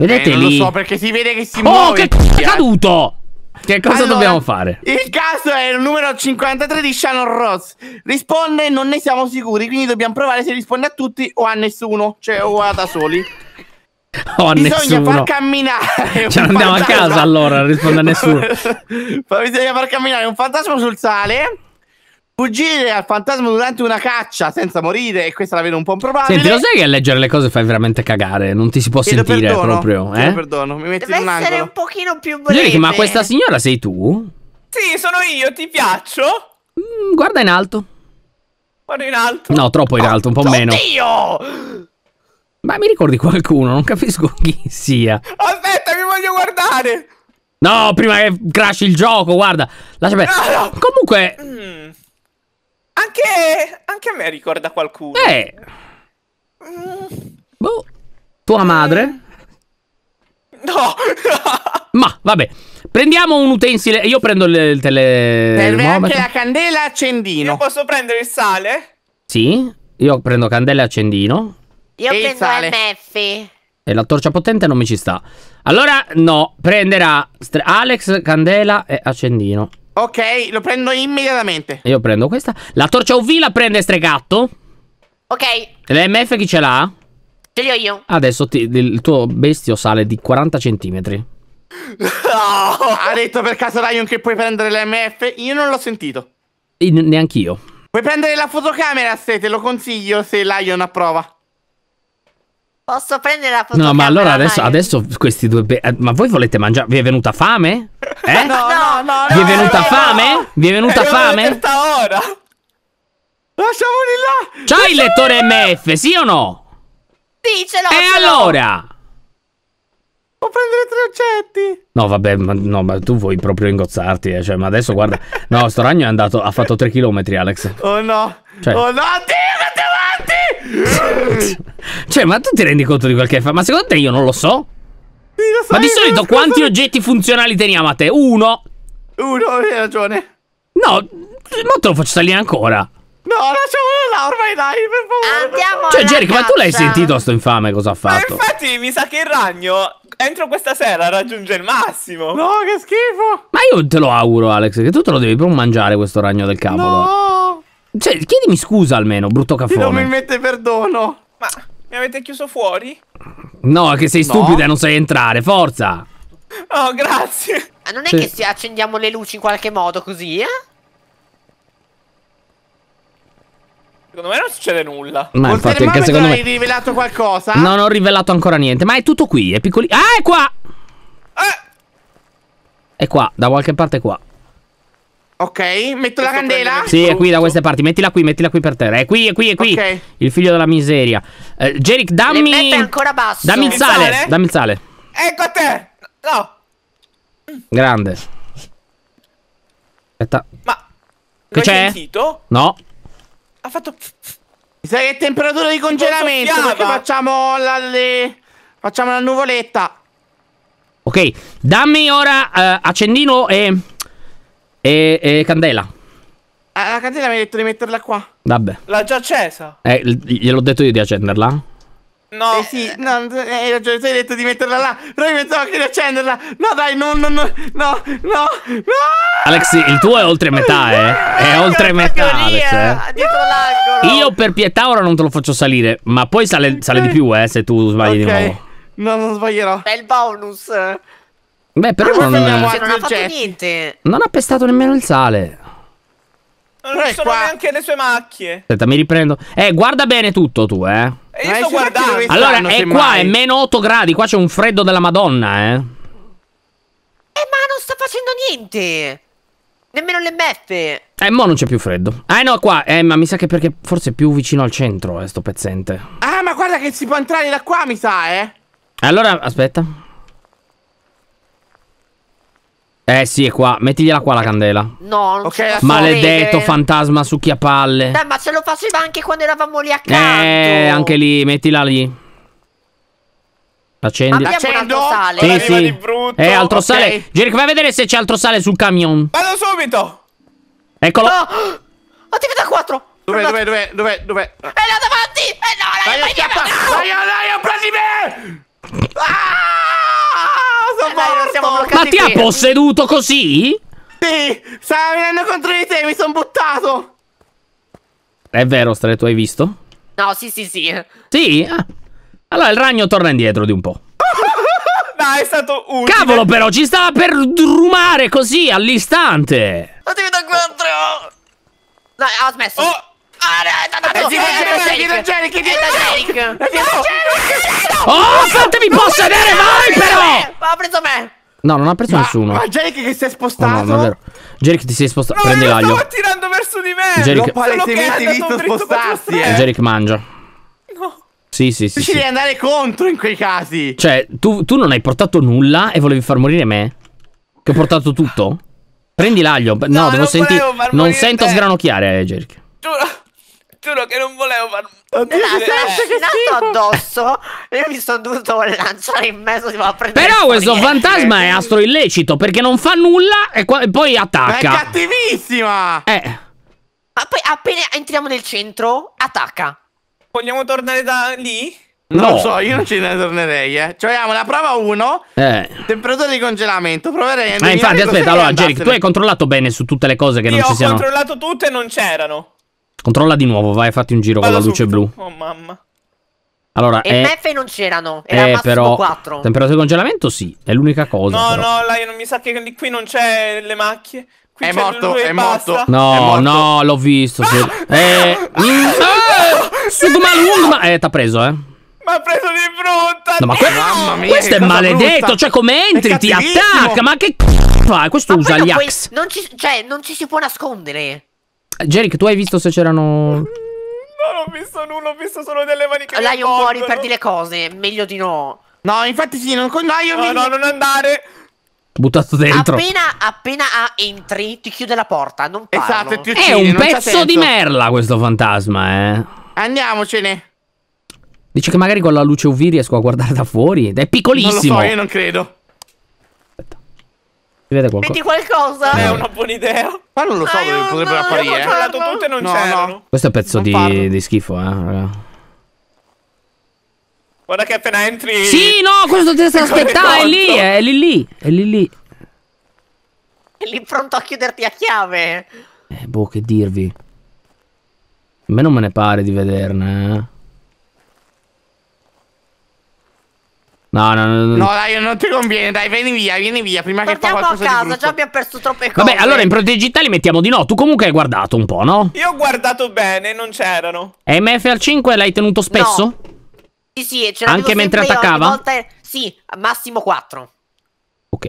Vedete eh, lì? Non lo so perché si vede che si oh, muove. Oh, che c***o è caduto! Che cosa allora, dobbiamo fare? Il caso è il numero 53 di Shannon Ross. Risponde, non ne siamo sicuri, quindi dobbiamo provare se risponde a tutti o a nessuno, cioè o a da soli. O bisogna nessuno. far camminare. Cioè, andiamo fantasma. a casa allora, risponde a nessuno. bisogna far camminare un fantasma sul sale Fuggire al fantasma durante una caccia senza morire, e questa la vedo un po' improbabile. Senti, lo sai che a leggere le cose fai veramente cagare, non ti si può e sentire perdono, proprio. Eh? Lo perdono, mi metti Deve in un essere un pochino più breve. Direi, ma questa signora sei tu? Sì, sono io, ti piaccio? Mm, guarda in alto. Guarda in alto? No, troppo in alto, un po' oh, meno. Oddio! Ma mi ricordi qualcuno? Non capisco chi sia. Aspetta, mi voglio guardare! No, prima che crash il gioco, guarda. Lascia no, no. Comunque, mm. Anche, anche a me ricorda qualcuno. Eh. Mm. Boh. Tua madre? No. Ma vabbè. Prendiamo un utensile. Io prendo il tele. Serve anche la candela accendino. Io posso prendere il sale? Sì. Io prendo candela e accendino. Io e prendo il MF. E la torcia potente non mi ci sta. Allora, no. Prenderà Alex, candela e accendino. Ok, lo prendo immediatamente. Io prendo questa. La torcia UV la prende stregatto. Ok. L'MF chi ce l'ha? Ce li ho io. Adesso ti, il tuo bestio sale di 40 centimetri. No! Ha detto per caso Lion che puoi prendere l'MF? Io non l'ho sentito. Neanch'io. Puoi prendere la fotocamera se te lo consiglio se Lion approva. Posso prendere la fotocamera? No, ma allora adesso, adesso questi due... Eh, ma voi volete mangiare? Vi è venuta fame? Eh? No, no, no. Vi è venuta no, fame? No. Vi è venuta è fame? ora. Lasciamoli là. C'ha il lettore MF, sì o no? Sì, ce l'ho. E allora? Può prendere tre oggetti. No, vabbè, ma, no, ma tu vuoi proprio ingozzarti, eh? Cioè, ma adesso guarda. No, sto ragno è andato. Ha fatto tre chilometri, Alex. Oh no. Cioè... Oh no, tira avanti. cioè, ma tu ti rendi conto di quel che fa? Ma secondo te io non lo so? Ma di solito quanti oggetti funzionali teniamo a te? Uno. Uno, hai ragione. No, ma te lo faccio salire ancora. No, lasciamolo là ormai, dai, per favore. Andiamo Cioè, Jerry, ma tu l'hai sentito sto infame cosa ha fatto? Ma infatti, mi sa che il ragno entro questa sera raggiunge il massimo. No, che schifo. Ma io te lo auguro, Alex, che tu te lo devi proprio mangiare questo ragno del cavolo. No. Cioè, chiedimi scusa almeno, brutto caffone. non mi mette perdono. Ma... Mi avete chiuso fuori? No, che sei stupida e non sai entrare, forza! Oh, grazie! Ma non è sì. che se accendiamo le luci in qualche modo così, eh? Secondo me non succede nulla. Ma Col infatti anche secondo me hai rivelato qualcosa? non ho rivelato ancora niente, ma è tutto qui, è piccolino... Ah, è qua! Eh. È qua, da qualche parte è qua. Ok, metto la candela? Sì, è qui da queste parti. Mettila qui, mettila qui per terra. È qui, è qui, è qui. Okay. Il figlio della miseria. Eh, Jerick, dammi. Le ancora basso. Dammi il sale. il sale. Dammi il sale. Ecco a te. No. Grande. Aspetta. Ma. Che c'è? sentito? No. Ha fatto. Mi sa che è temperatura di congelamento. Perché facciamo la. Le... Facciamo la nuvoletta. Ok, dammi ora uh, accendino e. E, e Candela. Ah, la candela mi hai detto di metterla qua. Vabbè. L'ha già accesa. Eh, gliel'ho detto io di accenderla. No, eh sì, eh, no, eh, hai ragione, tu hai detto di metterla là, però io pensavo anche di accenderla. No, dai, no, no, no, no, no. Alexi, il tuo è oltre metà, eh. È oltre metà, Alex, eh. Dietro Io per pietà ora non te lo faccio salire, ma poi sale, sale di eh. più, eh, se tu sbagli okay. di nuovo. No, non sbaglierò. È il bonus. Beh, però ah, non, non, non ha fatto getti. niente. Non ha pestato nemmeno il sale. Non ci sono qua. neanche le sue macchie. Aspetta, mi riprendo. Eh, guarda bene tutto tu, eh. eh ma io eh, sto guardando. Allora, stanno, è qua, mai. è meno 8 gradi. Qua c'è un freddo della madonna, eh. Eh, ma non sta facendo niente. Nemmeno le meffe. Eh, mo non c'è più freddo. Eh, no, qua. Eh, ma mi sa che perché forse è più vicino al centro, eh, sto pezzente. Ah, ma guarda che si può entrare da qua, mi sa, eh. Allora, aspetta. Eh sì, è qua. Mettigliela qua la candela. No, non okay, Maledetto vedere. fantasma succhiapalle. Dai, ma se lo faceva anche quando eravamo lì accanto. Eh, anche lì, mettila lì. Accendi. Accendo. Altro sale. Sì, sì. Eh, altro okay. sale. Jerick, vai a vedere se c'è altro sale sul camion. Vado subito. Eccolo. No. Ah, Attività 4. Dove, dove, dove, dove, dov'è? È là davanti. Eh no, dai, dai, dai, dai, dai, dai, dai, dai, dai, dai, dai, dai, dai, dai, dai, dai, sono eh, Dai, morto! Ma ti qui. ha posseduto così? Sì, stava venendo contro di te, mi sono buttato! È vero, Stre, tu hai visto? No, sì, sì, sì. Sì? Ah. Allora il ragno torna indietro di un po'. Dai, è stato un. Cavolo, però, ci stava per rumare così all'istante. Non ti vedo incontro! Dai, ho smesso. Oh. Ah, no, è andato! Eh, eh, è andato! È andato! È andato! È andato! È andato! È andato! Oh, fatemi possedere vai però! Ma ha preso me! No, non ha preso ma, nessuno. Ma Jerick che si è spostato. Oh, no, non è vero. Jerick ti sei spostato. No, Prendi l'aglio. Sto tirando verso di me. Jerick... L'ho palesemente visto spostarsi. Eh. Jerick mangia. No. Sì, sì, sì. Tu ci sì. devi andare contro in quei casi. Cioè, tu, tu non hai portato nulla e volevi far morire me? Che ho portato tutto? Prendi l'aglio. No, no devo sentire. Non sento te. sgranocchiare, eh, Jerick. Giuro nessuno che non volevo far lascinato eh, addosso io mi sono dovuto lanciare in mezzo tipo, a però questo fantasma è astro illecito perché non fa nulla e, e poi attacca ma è cattivissima eh ma poi appena entriamo nel centro attacca vogliamo tornare da lì? No. Non lo so, io non ci ne tornerei, eh. Cioè, abbiamo la prova 1, eh. temperatura di congelamento. Proverei a. Eh, infatti, aspetta, allora, Jerry, tu hai controllato bene su tutte le cose che io non ci siano. Io ho controllato tutte e non c'erano. Controlla di nuovo, vai, fatti un giro Vado con la luce subito. blu. Oh mamma. Allora, e è... MF non c'erano, era eh, però... 4. Temperatura di congelamento sì, è l'unica cosa. No, però. no, Lion, mi sa che qui non c'è le macchie. Qui è morto, è morto. No, è morto. no, no, l'ho visto. Sì. Ah! Eh, mm, ah! ah! Sugma Lungma. Eh, t'ha preso, eh. Ma ha preso di brutta. No, ma que- Mamma mia, questo è maledetto. Brutta. Cioè, come entri, ti attacca. Ma che c***o fa? Questo ma usa gli axe. Non ci, cioè, non ci si può nascondere. Jerick, tu hai visto se c'erano... Mm, non ho visto nulla, ho visto solo delle maniche. che Lion muori, no? perdi le cose, meglio di no. No, infatti sì, non con Lion... No, mi... no, non andare! Buttato dentro. Appena, appena entri, ti chiude la porta, non parlo. Esatto, uccidi, È un pezzo di merla questo fantasma, eh. Andiamocene. Dice che magari con la luce UV riesco a guardare da fuori. È piccolissimo. Non lo so, io non credo. Si qualcosa. Vedi qualcosa? Eh, è una buona idea. Ma non lo so dove potrebbero apparire. Ho controllato eh. tutte e non no, c'erano. No. Questo è pezzo di, di, schifo, eh. Raga. Guarda che appena entri. Sì, no, questo ti stai aspettando. È lì, è lì lì. È lì lì. È lì pronto a chiuderti a chiave. Eh, boh, che dirvi. A me non me ne pare di vederne, eh. No, no, no, no. No, dai, non ti conviene, dai, vieni via, vieni via. Prima Torniamo che fa qualcosa a casa, già abbiamo perso troppe cose. Vabbè, allora in protegità li mettiamo di no. Tu comunque hai guardato un po', no? Io ho guardato bene, non c'erano. E MFR5 l'hai tenuto spesso? No. Sì, sì, ce Anche mentre attaccava? Volta... Sì, massimo 4. Ok.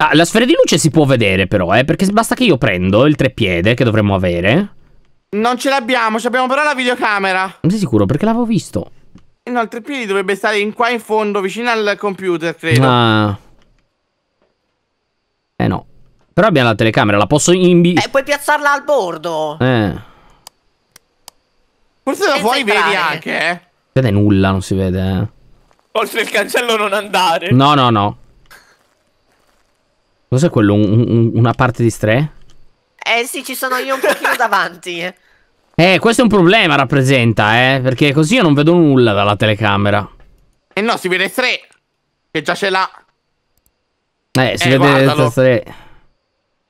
Ah, la sfera di luce si può vedere però, eh, perché basta che io prendo il treppiede che dovremmo avere. Non ce l'abbiamo, abbiamo però la videocamera. Non sei sicuro perché l'avevo visto. No, il treppiedi dovrebbe stare in qua in fondo, vicino al computer, credo. Ah. Eh no. Però abbiamo la telecamera, la posso imbi... Eh, puoi piazzarla al bordo. Eh. Forse da fuori vedi anche, eh. Vede nulla, non si vede, eh. Oltre il cancello non andare. No, no, no. Cos'è quello? Un, un, una parte di stre? Eh sì, ci sono io un pochino davanti. Eh, questo è un problema, rappresenta, eh. Perché così io non vedo nulla dalla telecamera. Eh no, si vede Stre. Che già ce l'ha. Eh, si eh, vede tre.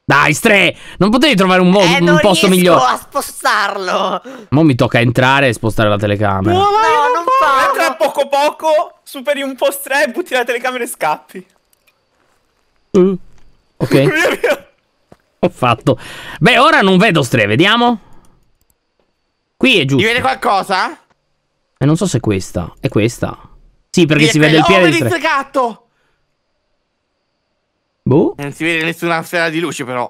Dai, Stre! Non potevi trovare un, eh, un posto migliore. Non a spostarlo. Mo mi tocca entrare e spostare la telecamera. No, no, no non fa. Entra poco poco, superi un po' Stre, butti la telecamera e scappi. Uh, ok. Ho fatto. Beh, ora non vedo Stre, vediamo. Qui è giusto. Ti vede qualcosa? E eh, non so se è questa. È questa. Sì, perché si vede il piede. Oh, vedi il gatto! Boh. Non si vede nessuna sfera di luce, però.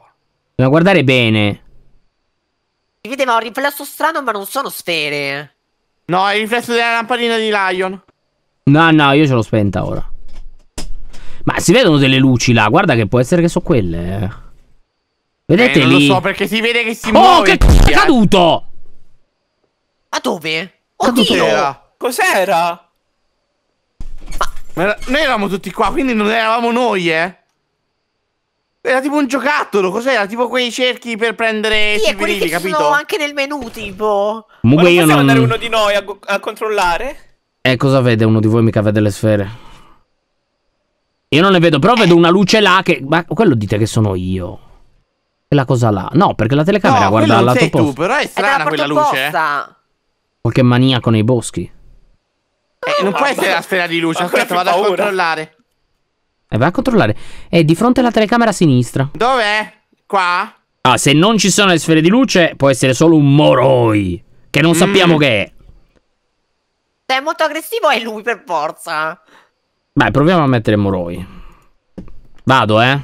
Bisogna guardare bene. Si vedeva un riflesso strano, ma non sono sfere. No, è il riflesso della lampadina di Lion. No, no, io ce l'ho spenta ora. Ma si vedono delle luci là. Guarda che può essere che sono quelle. Eh. Eh, Vedete eh, non lì? Non lo so perché si vede che si oh, muove. Oh, che c***o è caduto! Ma dove? Oddio! Cos'era? Ma... Noi eravamo tutti qua, quindi non eravamo noi, eh? Era tipo un giocattolo, cos'era? Tipo quei cerchi per prendere sì, quelli che capito? sono anche nel menu, tipo. Comunque io non... andare uno di noi a, a, controllare? Eh, cosa vede uno di voi? Mica vede le sfere. Io non le vedo, però eh. vedo una luce là che... Ma quello dite che sono io. Quella cosa là. No, perché la telecamera no, guarda al lato opposto. No, però è strana è quella luce. Posta. Eh. Qualche maniaco nei boschi. Eh, non può essere la sfera di luce. Aspetta, vado paura. Eh, a controllare. E eh, vai a controllare. È di fronte alla telecamera a sinistra. Dov'è? Qua? Ah, se non ci sono le sfere di luce, può essere solo un moroi. Che non mm. sappiamo che è. Se è molto aggressivo è lui per forza. Beh, proviamo a mettere moroi. Vado, eh.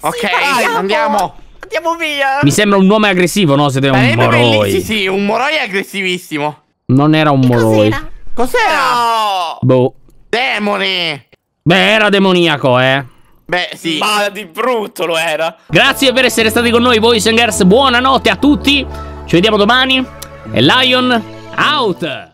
Ok, andiamo. andiamo. Andiamo via. Mi sembra un nome aggressivo, no? Se è un moroi. Sì, sì, un moroi è aggressivissimo. Non era un Moroi. Cos'era? Cos'era? Boh. Demone! Beh, era demoniaco, eh. Beh, sì. Ma di brutto lo era. Grazie per essere stati con noi, voi Sengers. Buonanotte a tutti. Ci vediamo domani. E Lion out!